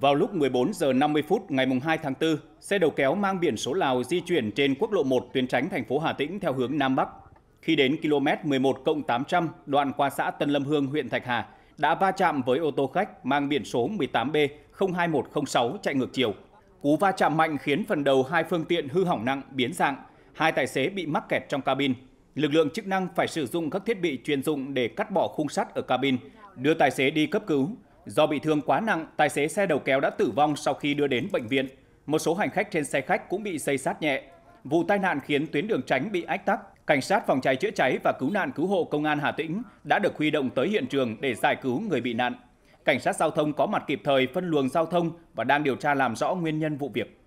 Vào lúc 14 giờ 50 phút ngày 2 tháng 4, xe đầu kéo mang biển số Lào di chuyển trên quốc lộ 1 tuyến tránh thành phố Hà Tĩnh theo hướng Nam Bắc. Khi đến km 11 800 đoạn qua xã Tân Lâm Hương, huyện Thạch Hà, đã va chạm với ô tô khách mang biển số 18B 02106 chạy ngược chiều. Cú va chạm mạnh khiến phần đầu hai phương tiện hư hỏng nặng, biến dạng. Hai tài xế bị mắc kẹt trong cabin. Lực lượng chức năng phải sử dụng các thiết bị chuyên dụng để cắt bỏ khung sắt ở cabin, đưa tài xế đi cấp cứu. Do bị thương quá nặng, tài xế xe đầu kéo đã tử vong sau khi đưa đến bệnh viện. Một số hành khách trên xe khách cũng bị xây sát nhẹ. Vụ tai nạn khiến tuyến đường tránh bị ách tắc. Cảnh sát phòng cháy chữa cháy và cứu nạn cứu hộ công an Hà Tĩnh đã được huy động tới hiện trường để giải cứu người bị nạn. Cảnh sát giao thông có mặt kịp thời phân luồng giao thông và đang điều tra làm rõ nguyên nhân vụ việc.